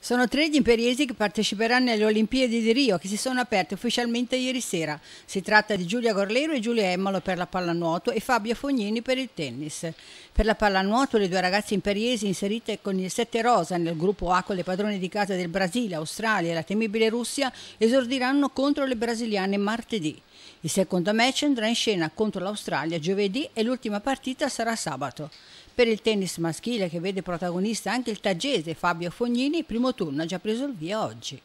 Sono tre gli imperiesi che parteciperanno alle Olimpiadi di Rio che si sono aperte ufficialmente ieri sera. Si tratta di Giulia Gorlero e Giulia Emmolo per la pallanuoto e Fabio Fognini per il tennis. Per la pallanuoto le due ragazze imperiesi inserite con il 7 rosa nel gruppo A con le padrone di casa del Brasile, Australia e la temibile Russia esordiranno contro le brasiliane martedì. Il secondo match andrà in scena contro l'Australia giovedì e l'ultima partita sarà sabato. Per il tennis maschile che vede protagonista anche il taggese Fabio Fognini, il primo turno ha già preso il via oggi.